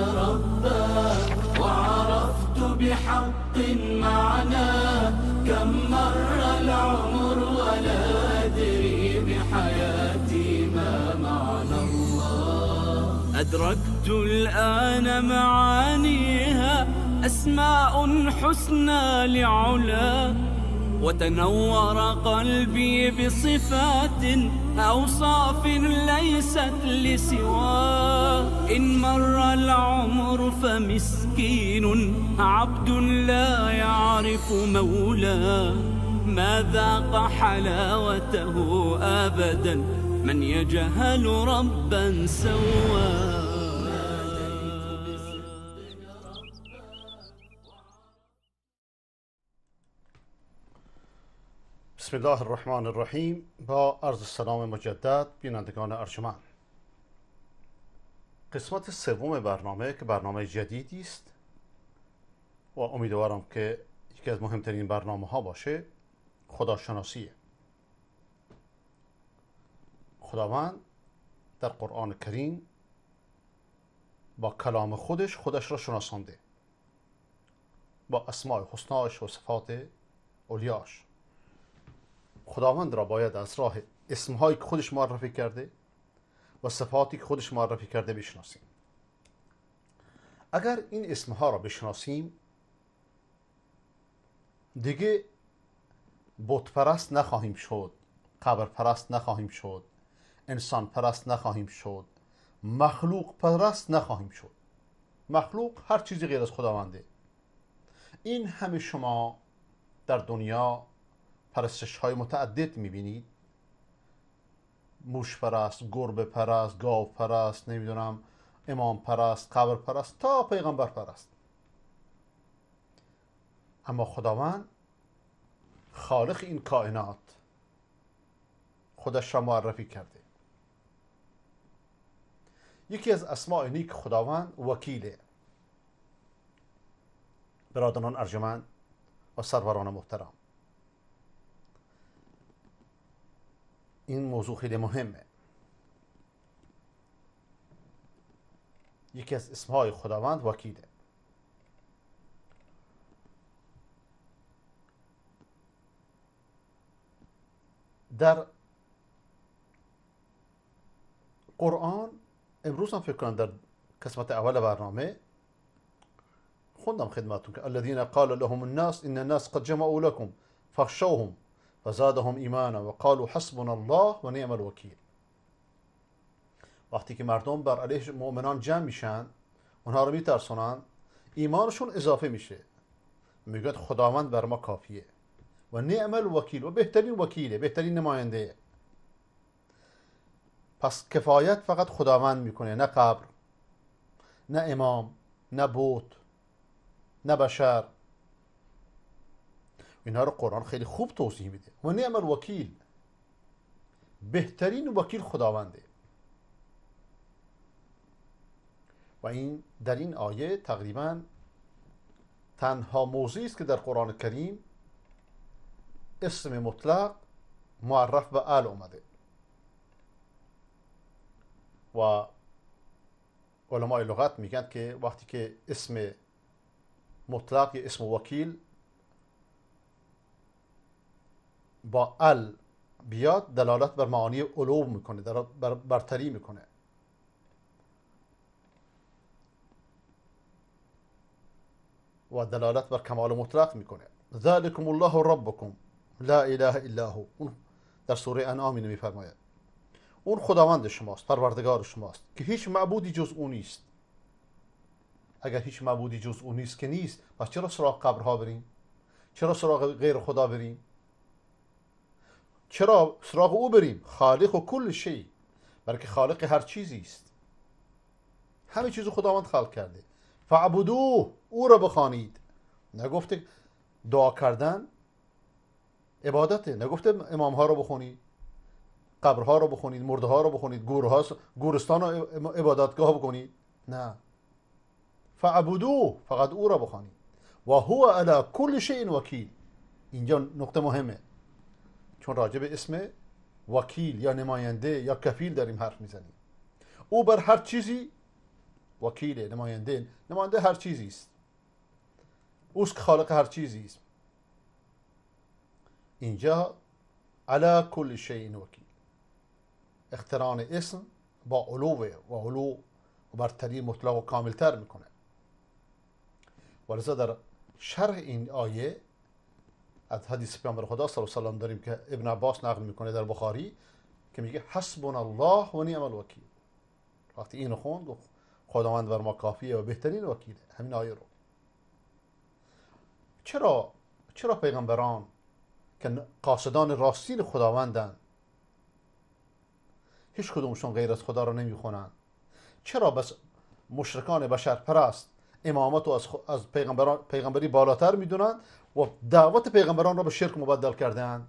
ربا وعرفت بحق معناه كم مر العمر ولا أدري بحياتي ما معنى الله أدركت الآن معانيها أسماء حسنى لعلا وتنور قلبي بصفات أوصاف ليست لسواه إن مر العمر فمسكين عبد لا يعرف مولاه ما ذاق حلاوته أبدا من يجهل ربا سواه بسم الله الرحمن الرحیم با عرض سلام مجدد بینندگان ارجمند قسمت سوم برنامه که برنامه جدیدی است و امیدوارم که یکی از مهمترین برنامه ها باشه خداشناسیه خداوند در قرآن کریم با کلام خودش خودش را شناسانده با اسماع حسناش و صفات اولیاش خداوند را باید از راه اسمهایی که خودش معرفی کرده و صفاتی که خودش معرفی کرده بشناسیم اگر این اسمها را بشناسیم دیگه پرست نخواهیم شد قبر پرست نخواهیم شد انسان پرست نخواهیم شد مخلوق پرست نخواهیم شد مخلوق هر چیزی غیر از خداونده این همه شما در دنیا پرستش های متعدد میبینید موش پرست گربه پرست گاو پرست نمیدونم امام پرست قبر پرست تا پیغمبر پرست اما خداوند خالق این کائنات خودش را معرفی کرده یکی از اسماع نیک خداوند وکیله برادران ارجمند و سروران محترم این موضوع خیلی مهمه یکی از اسمهای خداوند وکیده در قرآن امروز هم فکر کنم در قسمت اول برنامه خوندم خدمتون که الذين قال لهم الناس ان الناس قد جمعوا لكم فخشوهم فزادهم ایمانا و قالوا حسبنا الله و نعم الوکیل وقتی که مردم بر علیه مؤمنان جمع میشن اونها رو میترسونن ایمانشون اضافه میشه میگن خداوند بر ما کافیه و نعم الوکیل و بهترین وکیله بهترین نماینده پس کفایت فقط خداوند میکنه نه قبر نه امام نه بوت نه بشر اینها رو قرآن خیلی خوب توضیح میده و نعم الوکیل بهترین وکیل خداونده و این در این آیه تقریبا تنها موضوعی است که در قرآن کریم اسم مطلق معرف به ال اومده و علمای لغت میگن که وقتی که اسم مطلق یا اسم وکیل با ال بیاد دلالت بر معانی علو میکنه بر برتری میکنه و دلالت بر کمال مطلق میکنه ذالکم الله ربکم لا اله الا هو در سوره انعام اینو میفرماید اون خداوند شماست پروردگار شماست که هیچ معبودی جز او نیست اگر هیچ معبودی جز او نیست که نیست پس چرا سراغ قبرها بریم چرا سراغ غیر خدا بریم چرا سراغ او بریم خالق و کل شی بلکه خالق هر چیزی است همه چیز خداوند خلق کرده فعبدو او را بخوانید نگفته دعا کردن عبادته نگفته امام ها رو بخونید قبرها رو بخونید مرده ها رو بخونید گورها گورستان رو عبادتگاه بکنید نه فعبدو فقط او را بخوانید و هو علی کل شیء وکیل اینجا نقطه مهمه چون راجع به اسم وکیل یا نماینده یا کفیل داریم حرف میزنیم او بر هر چیزی وکیل نماینده نماینده هر چیزی است اوست که خالق هر چیزی است اینجا علا کل شیء وکیل اختران اسم با علو و علو و برتری مطلق و کاملتر میکنه ولذا در شرح این آیه از حدیث پیامبر خدا صلی الله علیه و داریم که ابن عباس نقل میکنه در بخاری که میگه حسبنا الله و نعم الوکیل وقتی اینو خوند خداوند بر ما کافیه و بهترین وکیل همین آیه رو چرا چرا پیغمبران که قاصدان راستین خداوندن هیچ کدومشون غیر از خدا رو نمیخونن چرا بس مشرکان بشر پرست امامت از, از پیغمبران... پیغمبری بالاتر میدونند و دعوت پیغمبران را به شرک مبدل کردهاند.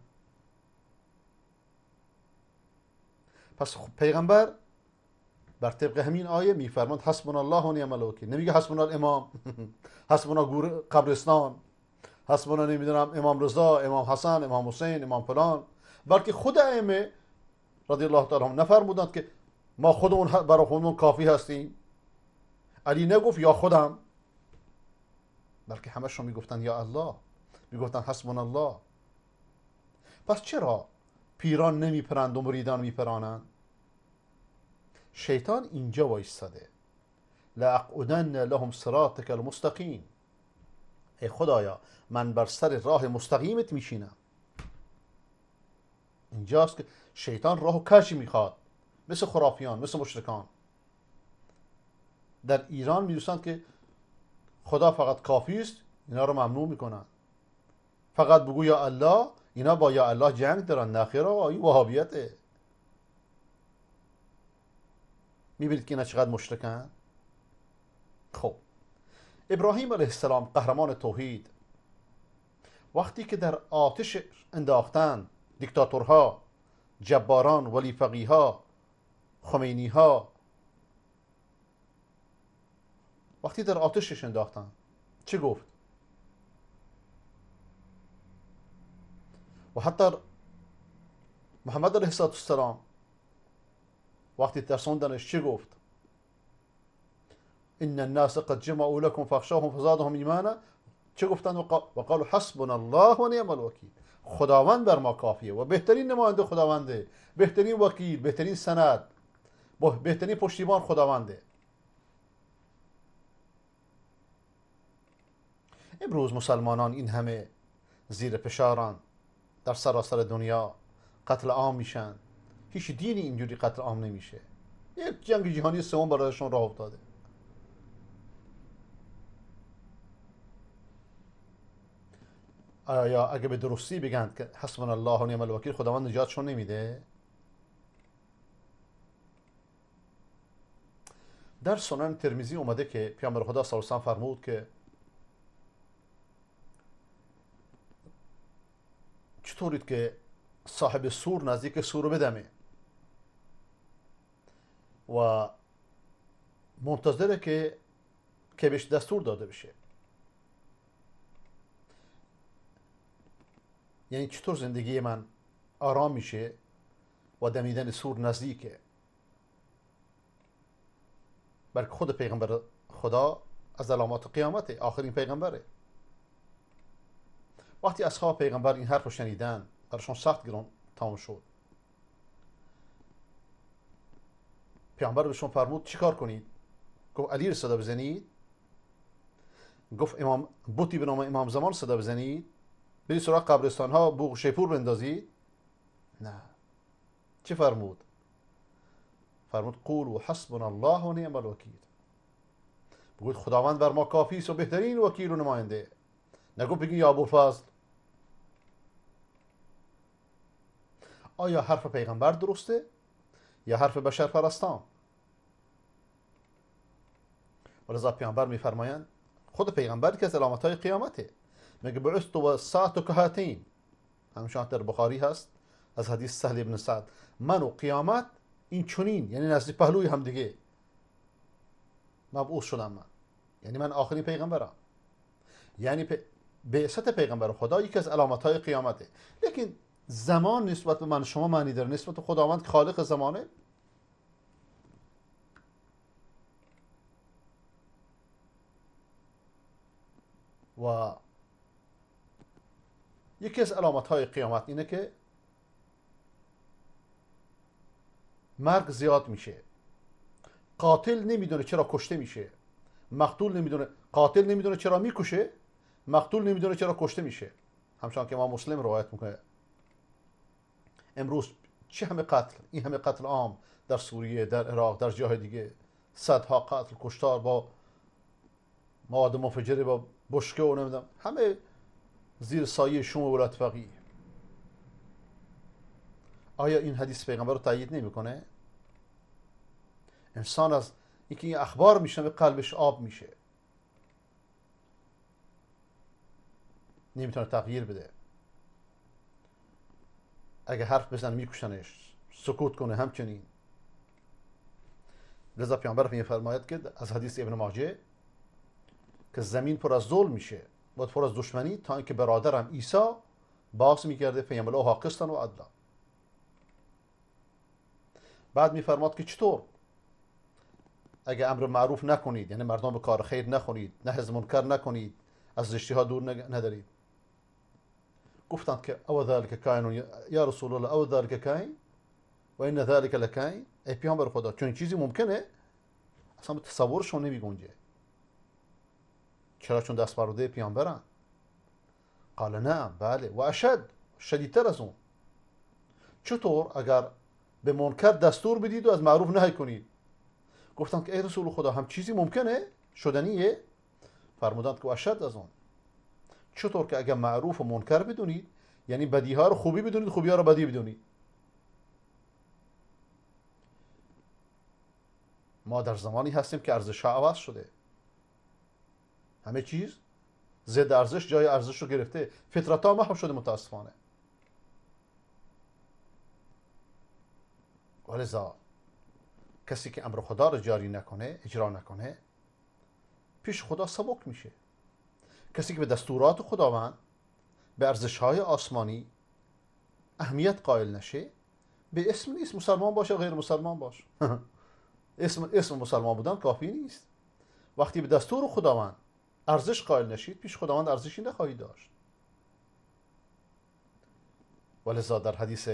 پس خب پیغمبر بر طبق همین آیه میفرماند حسبنا الله و نعم الوکیل نمیگه حسبنا الامام حسبنا گور قبرستان حسبنا نمیدونم امام رضا امام حسن امام حسین امام فلان بلکه خود ائمه رضی الله تعالی عنهم نفرمودند که ما خودمون برای خودمون کافی هستیم علی نگفت یا خودم بلکه شما میگفتن یا الله میگفتن حسبون الله پس چرا پیران نمیپرند و مریدان میپرانند شیطان اینجا وایستاده لاقعدن لهم صراطک المستقیم ای خدایا من بر سر راه مستقیمت میشینم اینجاست که شیطان و کشی میخواد مثل خرافیان مثل مشرکان در ایران میدوستند که خدا فقط کافی است اینا رو ممنوع میکنن فقط بگو یا الله اینا با یا الله جنگ دارن نخیر آقا این وهابیته میبینید که اینا چقدر مشرکن خب ابراهیم علیه السلام قهرمان توحید وقتی که در آتش انداختن دیکتاتورها جباران ولی فقیها خمینی ها وقتی در آتشش انداختن چه گفت و حتی محمد علیه السلام وقتی ترسوندنش چه گفت ان الناس قد جمعوا لکم فاخشاهم فزادهم ایمانا چه گفتن و قالوا حسبنا الله و نعم الوکیل خداوند بر ما کافیه و بهترین نماینده خداونده بهترین وکیل بهترین سند بهترین پشتیبان خداونده امروز مسلمانان این همه زیر فشاران در سراسر دنیا قتل عام میشن هیچ دینی اینجوری قتل عام نمیشه یک جنگ جهانی سوم برایشون راه افتاده آیا اگه به درستی بگن که حسبنا الله و نعم الوکیل خداوند نجاتشون نمیده در سنن ترمیزی اومده که پیامبر خدا صلی الله فرمود که چطورید که صاحب سور نزدیک سور بدمه و منتظره که که بهش دستور داده بشه یعنی چطور زندگی من آرام میشه و دمیدن سور نزدیکه بلکه خود پیغمبر خدا از علامات قیامت آخرین پیغمبره وقتی اصحاب پیغمبر این حرف رو شنیدن برشون سخت گران تمام شد پیغمبر بهشون فرمود چیکار کنید گفت علی رو صدا بزنید گفت امام بوتی به نام امام زمان صدا بزنید بری سراغ قبرستان ها بوغ شیپور بندازید نه چه فرمود فرمود قول و حسبنا الله و نعم الوکیل بگوید خداوند بر ما کافی و بهترین وکیل و نماینده نگو بگید یا فضل آیا حرف پیغمبر درسته یا حرف بشر پرستان ولذا پیغمبر میفرمایند خود پیغمبر که از علامت های قیامته میگه بعثت و ساعت و کهاتین همشان در بخاری هست از حدیث سهل ابن سعد من و قیامت این چنین یعنی نزدیک پهلوی هم دیگه مبعوث شدم من یعنی من آخرین پیغمبرم یعنی به بعثت پیغمبر خدا یکی از علامت های قیامته لیکن زمان نسبت به من شما معنی داره نسبت به خداوند که خالق زمانه و یکی از علامت های قیامت اینه که مرگ زیاد میشه قاتل نمیدونه چرا کشته میشه مقتول نمیدونه قاتل نمیدونه چرا میکشه مقتول نمیدونه چرا کشته میشه همچنان که ما مسلم روایت میکنه امروز چه همه قتل این همه قتل عام در سوریه در عراق در جاهای دیگه صدها قتل کشتار با مواد منفجره با بشکه و نمیدونم همه زیر سایه شما ولایت فقیه آیا این حدیث پیغمبر رو تایید نمیکنه انسان از اینکه این اخبار به قلبش آب میشه نمیتونه تغییر بده اگه حرف بزنه میکشنش سکوت کنه همچنین لذا پیامبر میفرماید که از حدیث ابن ماجه که زمین پر از ظلم میشه و پر از دشمنی تا اینکه برادرم عیسی باز میکرده فیملا و حاقستان و عدلا بعد میفرماد که چطور اگه امر معروف نکنید یعنی مردم به کار خیر نخونید نه از منکر نکنید از زشتی ها دور ندارید گفتند که او ذلک کائن یا رسول الله او ذلک کائن و این ذلک لکائن ای پیامبر خدا چون چیزی ممکنه اصلا به تصورشون نمی گنجه چرا چون دست برده پیامبران قال نه بله و اشد شدیدتر از اون چطور اگر به منکر دستور بدید و از معروف نهی کنید گفتند که ای رسول خدا هم چیزی ممکنه شدنیه فرمودند که اشد از اون چطور که اگر معروف و منکر بدونید یعنی بدی ها رو خوبی بدونید خوبی ها رو بدی بدونید ما در زمانی هستیم که ارزش ها عوض شده همه چیز ضد ارزش جای ارزش رو گرفته فطرت ها هم شده متاسفانه ولذا کسی که امر خدا رو جاری نکنه اجرا نکنه پیش خدا سبک میشه کسی که به دستورات خداوند به ارزش های آسمانی اهمیت قائل نشه به اسم نیست مسلمان باشه غیر مسلمان باش اسم اسم مسلمان بودن کافی نیست وقتی به دستور خداوند ارزش قائل نشید پیش خداوند ارزشی نخواهید داشت ولذا در حدیث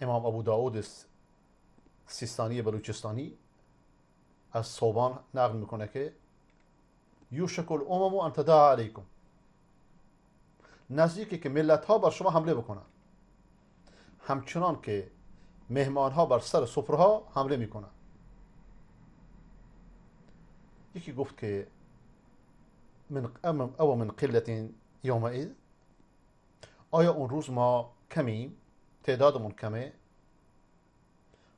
امام ابو داود سیستانی بلوچستانی از صوبان نقل میکنه که يوشك الأمم أن تداعى عليكم نزدیکه که ملت ها بر شما حمله بکنن همچنان که مهمان ها بر سر سفرها حمله میکنن یکی گفت که من او من قلت يومئذ آیا اون روز ما کمیم تعدادمون کمه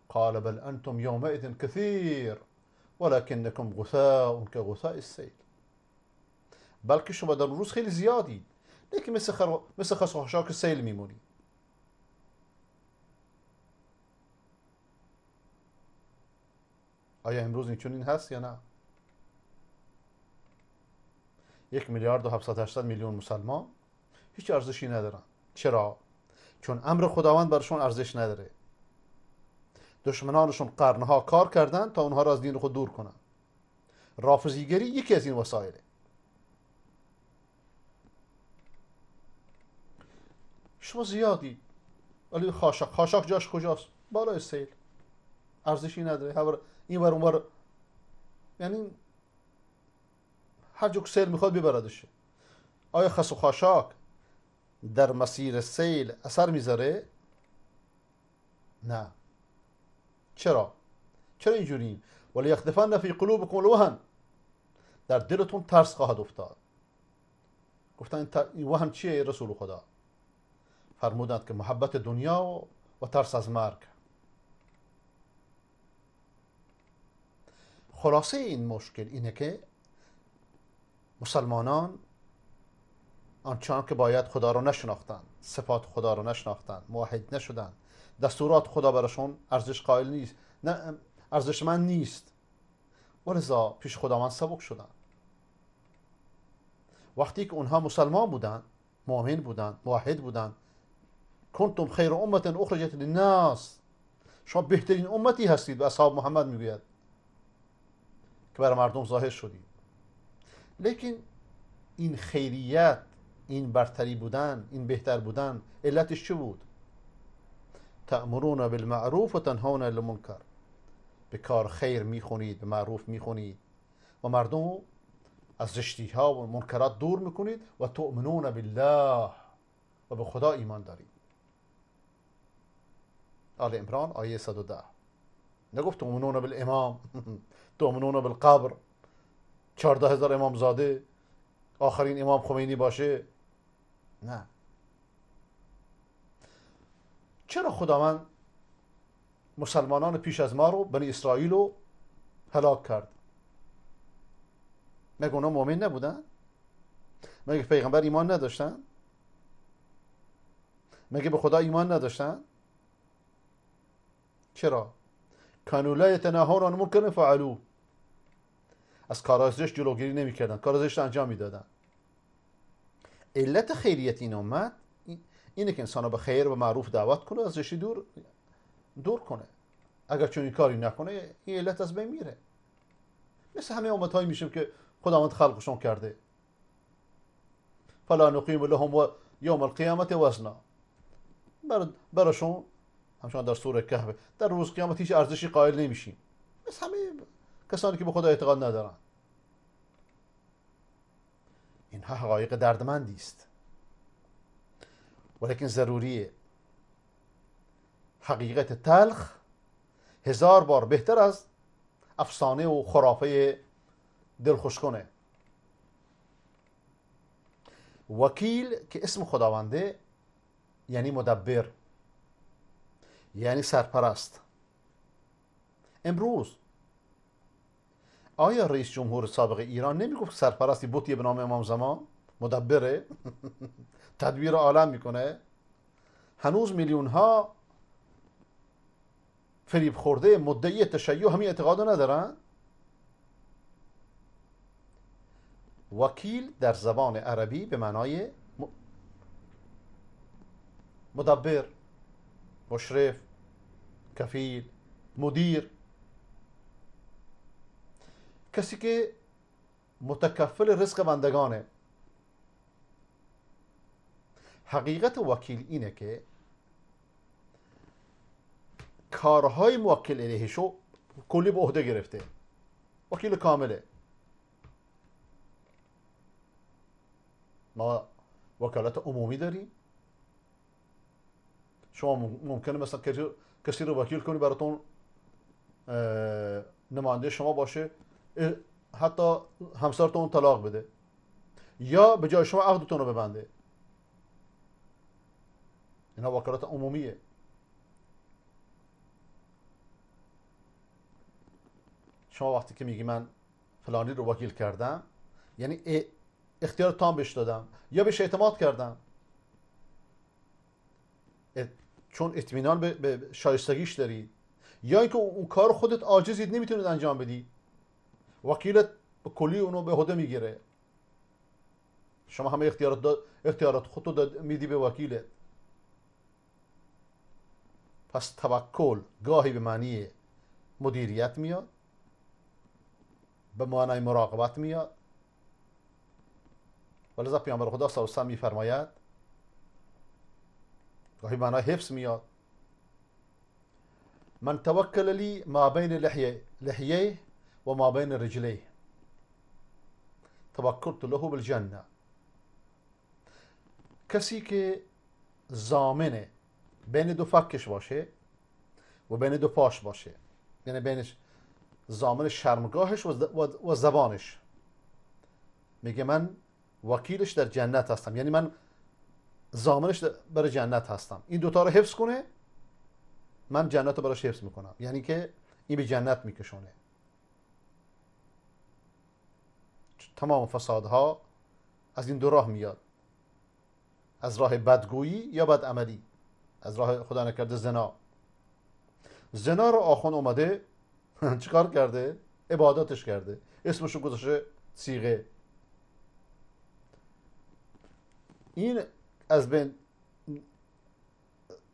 قال بل انتم يومئذ كثير ولكنكم غثاء كغثاء السيل بلکه شما در روز خیلی زیادید نه که مثل, خر... مثل که سیل میمونید آیا امروز این هست یا نه یک میلیارد و 780 میلیون مسلمان هیچ ارزشی ندارن چرا چون امر خداوند برشون ارزش نداره دشمنانشون قرنها کار کردن تا اونها را از دین خود دور کنن رافضیگری یکی از این وسایله شما زیادی ولی خاشاک خاشاک جاش کجاست بالای سیل ارزشی نداره هر این بر بر یعنی هر جک سیل میخواد ببردش آیا خس و خاشاک در مسیر سیل اثر میذاره نه چرا چرا اینجوری ولی نفی فی قلوبکم الوهن در دلتون ترس خواهد افتاد گفتن این وهم چیه رسول خدا فرمودند که محبت دنیا و, ترس از مرگ خلاصه این مشکل اینه که مسلمانان آنچنان که باید خدا رو نشناختند صفات خدا رو نشناختند موحد نشدند دستورات خدا برشون ارزش قائل نیست نه ارزش من نیست و رضا پیش خدا من سبک شدن وقتی که اونها مسلمان بودن مؤمن بودن موحد بودن کنتم خیر امت اخرجت للناس شما بهترین امتی هستید و اصحاب محمد میگوید که برای مردم ظاهر شدید لیکن این خیریت این برتری بودن این بهتر بودن علتش چه بود تأمرون بالمعروف و تنهون المنکر به کار خیر میخونید به معروف میخونید و مردم از زشتی ها و منکرات دور میکنید و تؤمنون بالله و به خدا ایمان دارید آل عمران آیه 110 نگفت تؤمنون بالامام تؤمنون بالقبر چاره هزار امام زاده آخرین امام خمینی باشه نه چرا خداوند مسلمانان پیش از ما رو بنی اسرائیل رو هلاک کرد مگه اونا مؤمن نبودن مگه پیغمبر ایمان نداشتن مگه به خدا ایمان نداشتن چرا کانوا لا یتناهون آن ممکن فعلو از کارازش زشت جلوگیری نمیکردن کار زشت انجام میدادن علت خیریت این اومد اینه که انسان به خیر و معروف دعوت کنه از زشتی دور دور کنه اگر چون این کاری نکنه این علت از بین میره مثل همه امت هایی میشه که خداوند خلقشون کرده فلا نقیم لهم یوم القیامت وزنا براشون همچنان در سوره کهف در روز قیامت هیچ ارزشی قائل نمیشیم مثل همه کسانی که به خدا اعتقاد ندارن این حقایق دردمندی است ولیکن ضروریه حقیقت تلخ هزار بار بهتر از افسانه و خرافه دلخوش کنه وکیل که اسم خداونده یعنی مدبر یعنی سرپرست امروز آیا رئیس جمهور سابق ایران نمی گفت سرپرستی بطیه به نام امام زمان مدبره تدبیر عالم میکنه هنوز میلیون ها فریب خورده مدعی تشیع همین اعتقاد ندارن وکیل در زبان عربی به معنای مدبر مشرف کفیل مدیر کسی که متکفل رزق بندگانه حقیقت وکیل اینه که کارهای موکل الهشو کلی به عهده گرفته وکیل کامله ما وکالت عمومی داریم شما ممکنه مثلا کسی رو وکیل کنی براتون نماینده شما باشه حتی همسرتون طلاق بده یا به جای شما عقدتون رو ببنده اینا وکالت عمومیه شما وقتی که میگی من فلانی رو وکیل کردم یعنی اختیار تام بهش دادم یا بهش اعتماد کردم چون اطمینان به, به شایستگیش داری یا اینکه اون کار خودت عاجزید نمیتونید انجام بدی وکیلت به کلی اونو به هده میگیره شما همه اختیارات, اختیارات خود میدی به وکیلت پس توکل گاهی به معنی مدیریت میاد به معنای مراقبت میاد ولذا پیامبر خدا صلی میفرماید گاهی معنا حفظ میاد من توکل لی ما بین لحیه لحیه و ما بین رجلی توکلت له بالجنه کسی که زامن بین دو فکش باشه و بین دو پاش باشه یعنی بین زامن شرمگاهش و زبانش میگه من وکیلش در جنت هستم یعنی من زامنش برای جنت هستم این دوتا رو حفظ کنه من جنت رو براش حفظ میکنم یعنی که این به جنت میکشونه تمام فسادها از این دو راه میاد از راه بدگویی یا بدعملی از راه خدا نکرده زنا زنا رو آخون اومده چیکار کرده عبادتش کرده اسمشو گذاشته سیغه این از بین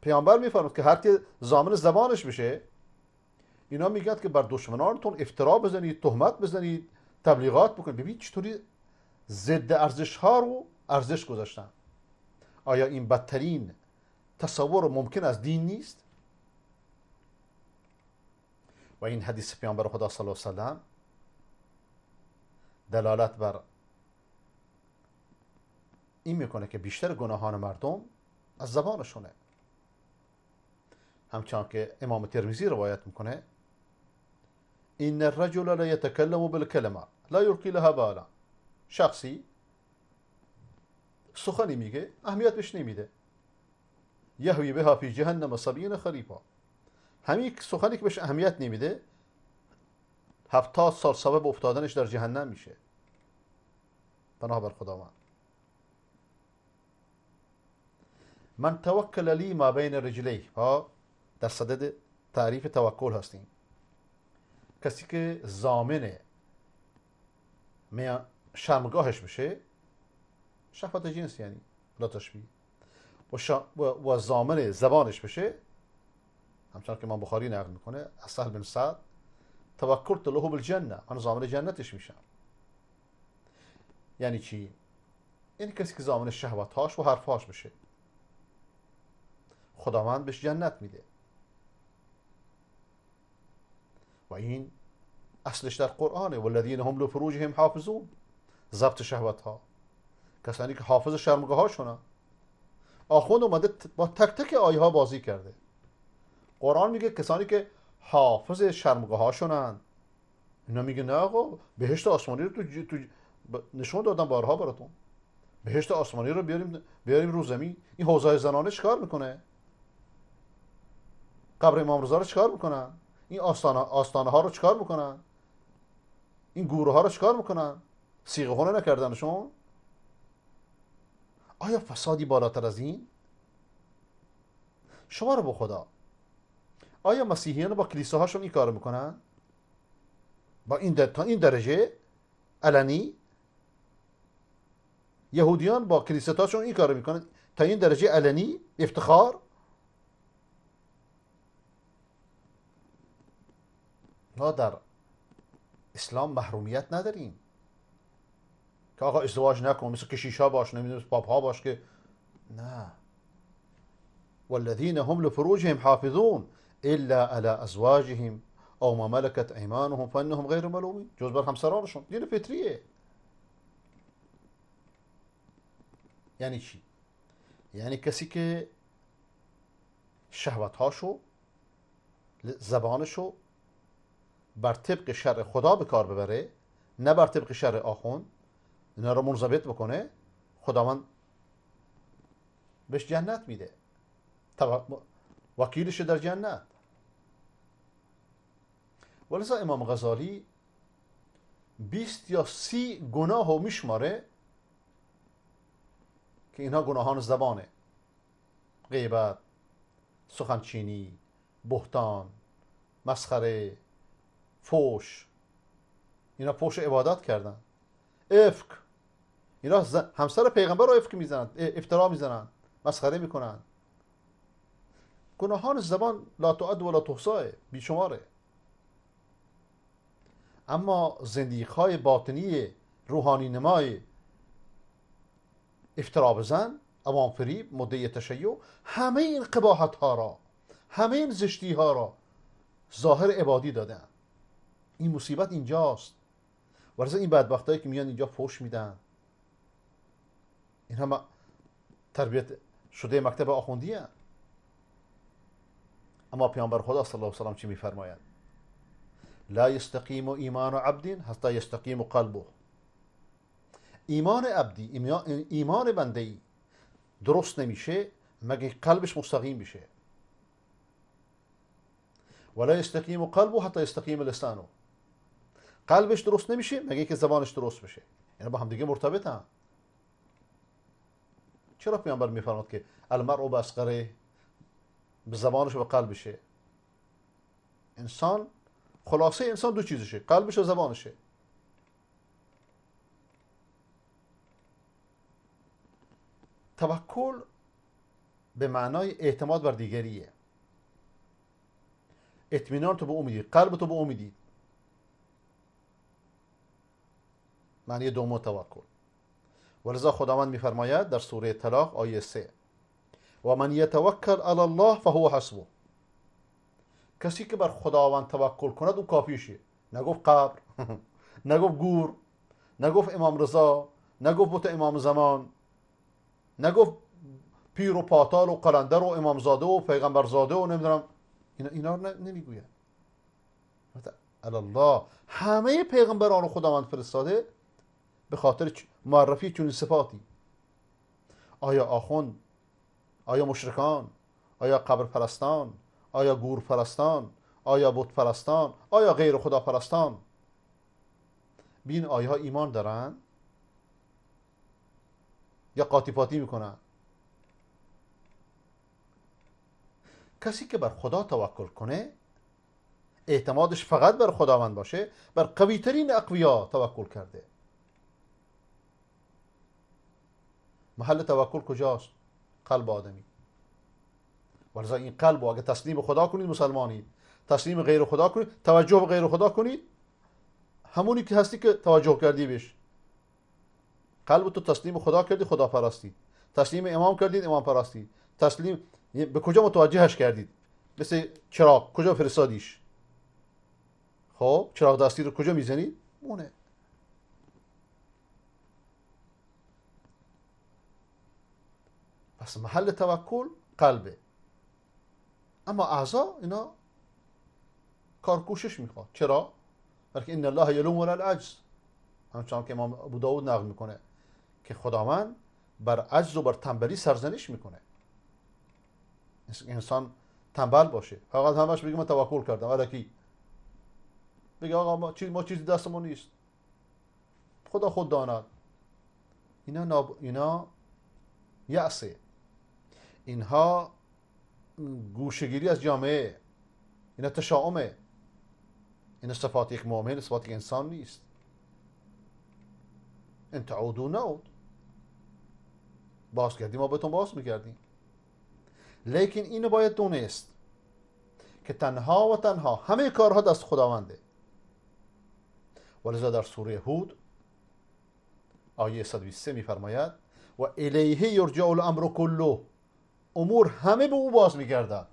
پیامبر میفرماد که هر که زامن زبانش بشه اینا میگن که بر دشمنانتون افترا بزنید تهمت بزنید تبلیغات بکنید ببینید چطوری ضد ارزش ها رو ارزش گذاشتن آیا این بدترین تصور ممکن از دین نیست و این حدیث پیامبر خدا صلی الله علیه و سلم دلالت بر این میکنه که بیشتر گناهان مردم از زبانشونه همچنان که امام ترمیزی روایت میکنه این الرجل لا یتکلم بالکلمه لا یلقی لها بالا شخصی سخنی میگه اهمیت بهش نمیده یهوی بها فی جهنم سبین خریفا همین سخنی که بهش اهمیت نمیده هفتاد سال سبب افتادنش در جهنم میشه بنابر بر خداوند من توکل لی ما بین رجلی ها در صدد تعریف توکل هستیم کسی که زامن شرمگاهش بشه شهوت جنس یعنی لا تشبیه و, شا... و زامن زبانش بشه همچنان که ما بخاری نقل میکنه از سهل بن سعد توکلت له بالجنه من زامن جنتش میشم یعنی چی این یعنی کسی که زامن شهوتهاش و حرفهاش بشه خداوند بهش جنت میده و این اصلش در قرآنه والذین هم لفروجهم حافظون ضبط شهوت ها کسانی که حافظ شرمگاه هاشونن آخوند اومده با تک تک آیه ها بازی کرده قرآن میگه کسانی که حافظ شرمگاه هاشونن اینا میگه نه آقا بهشت آسمانی رو تو, نشون دادم بارها براتون بهشت آسمانی رو بیاریم بیاریم رو زمین این حوزه زنانه چیکار میکنه قبر امام رضا رو چکار میکنن این آستانه, ها رو چکار میکنن این گوره ها رو چکار میکنن سیغه هونه نکردنشون آیا فسادی بالاتر از این شما رو به خدا آیا مسیحیان با هاشون این کار میکنن با این تا این درجه علنی یهودیان با کلیساتاشون این کار میکنن تا این درجه علنی افتخار ما در اسلام محرومیت نداریم که آقا ازدواج نکن مثل کشیشا باش نمیدونم پاپ ها باش که نه والذین هم لفروجهم حافظون الا على ازواجهم او ما ملكت ايمانهم فانهم غير ملومين جوز بر همسرانشون دین یعنی فطریه یعنی چی یعنی کسی که شهوت زبانشو بر طبق شرع خدا به کار ببره نه بر طبق شر آخون اینا رو منضبط بکنه خداوند بهش جنت میده وکیلش در جنت ولذا امام غزالی 20 یا سی گناه و میشماره که اینها گناهان زبانه غیبت سخنچینی بهتان مسخره فوش اینا فوش عبادات کردن افک اینا همسر پیغمبر رو افک میزنن افترا میزنند مسخره میکنند گناهان زبان لا تعد ولا تحصاه بیشماره اما زندگی های باطنی روحانی نمای افترا بزن عوام فریب مده تشیع همه این قباحت ها را همه این زشتی ها را ظاهر عبادی دادن این مصیبت اینجاست از این بدبختایی که میان اینجا فوش میدن این هم تربیت شده مکتب آخوندی هن. اما پیامبر خدا صلی الله علیه وسلم چی میفرماید لا یستقیم ایمان عبدین حتی یستقیم قلبه ایمان عبدی ایمان بنده ای درست نمیشه مگه قلبش مستقیم بشه ولا یستقیم قلبه حتی یستقیم لسانه قلبش درست نمیشه مگه که زبانش درست بشه یعنی با هم دیگه مرتبطن چرا پیامبر میفرماد که المرء بسقره به زبانش و قلبشه انسان خلاصه انسان دو چیزشه قلبش و زبانشه توکل به معنای اعتماد بر دیگریه اطمینان تو به امیدی قلب تو به امیدی معنی دوم توکل ولذا خداوند میفرماید در سوره طلاق آیه 3 و من یتوکل علی الله فهو حسبه کسی که بر خداوند توکل کند او کافیشه نگفت قبر نگفت گور نگفت امام رضا نگفت بوت امام زمان نگفت پیر و پاتال و قلندر و زاده و پیغمبرزاده و نمیدونم اینا, اینا رو نمیگوید الله همه پیغمبران خداوند فرستاده به خاطر معرفی چون صفاتی آیا آخوند آیا مشرکان آیا قبر پرستان آیا گور پرستان آیا بود پرستان آیا غیر خدا پرستان بین آیا ایمان دارن یا قاطی پاتی میکنن کسی که بر خدا توکل کنه اعتمادش فقط بر خداوند باشه بر قویترین اقویا توکل کرده محل توکل کجاست قلب آدمی ولی این قلب اگه تسلیم خدا کنید مسلمانید تسلیم غیر خدا کنید توجه به غیر خدا کنید همونی که هستی که توجه کردی بهش قلب تو تسلیم خدا کردی خدا پرستی تسلیم امام کردید امام پرستی تسلیم به کجا متوجهش کردید مثل چراغ کجا فرستادیش خب چراغ دستی رو کجا میزنید اونه پس محل توکل قلبه اما اعضا اینا کار کوشش میخواد چرا؟ بلکه ان الله یلوم ولا العجز همچنان که امام ابو داود نقل میکنه که خداوند بر عجز و بر تنبلی سرزنش میکنه انسان تنبل باشه فقط همش بگه من توکل کردم کی بگه آقا ما چیز ما چیزی دستمون نیست خدا خود داند اینا ناب... اینا یعصه اینها گوشگیری از جامعه اینا تشاؤمه این صفات یک مؤمن صفات یک انسان نیست عود و نود باز کردیم ما بهتون باز میکردیم لیکن اینو باید دونست که تنها و تنها همه کارها دست خداونده ولذا در سوره هود آیه 123 میفرماید و الیه یرجع الامر کله امور همه به او باز میگردد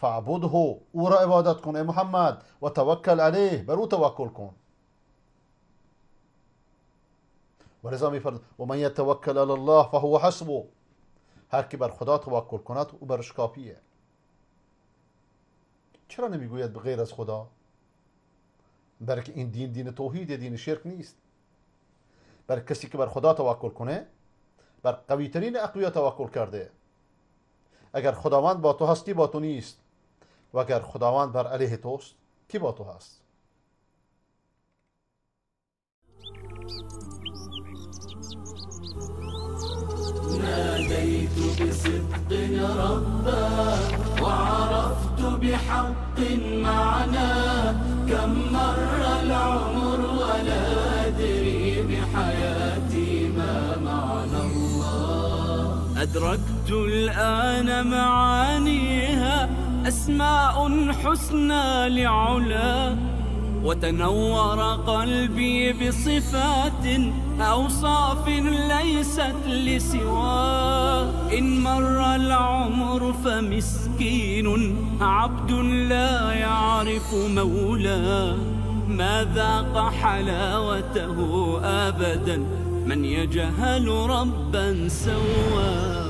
فعبده او را عبادت کن ای محمد و توکل علیه بر او توکل کن و رضا میفرد و من یتوکل علی الله فهو حسبه هر که بر خدا توکل کند او برش کافیه چرا نمیگوید به غیر از خدا برکه این دین دین توحید دین شرک نیست بر کسی که بر خدا توکل کنه بر ترین اقویا توکل کرده اگر خداوند با تو هست کی با تو نیست و اگر خداوند بر علیه توست کی با تو هست ناديت بصدق ربا وعرفت بحق معنى كم مر العمر ولا أدري بحياتي ما معنى الله أدركت أرجو الآن معانيها أسماء حسنى لعلا وتنور قلبي بصفات أوصاف ليست لسوى إن مر العمر فمسكين عبد لا يعرف مولاه ما ذاق حلاوته أبدا من يجهل ربا سواه